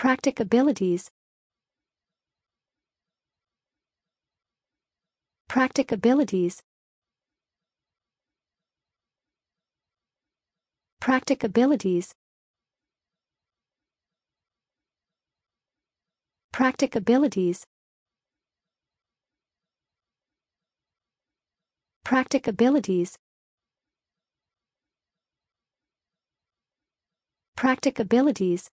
Practicabilities Practicabilities Practicabilities Practicabilities Practicabilities Practicabilities